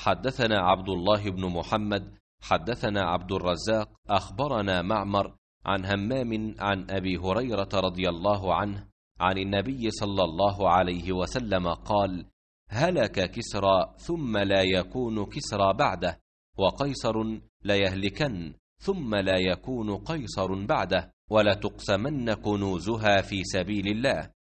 حدثنا عبد الله بن محمد حدثنا عبد الرزاق اخبرنا معمر عن همام عن ابي هريره رضي الله عنه عن النبي صلى الله عليه وسلم قال هلك كسرى ثم لا يكون كسرى بعده وقيصر ليهلكن ثم لا يكون قيصر بعده ولتقسمن كنوزها في سبيل الله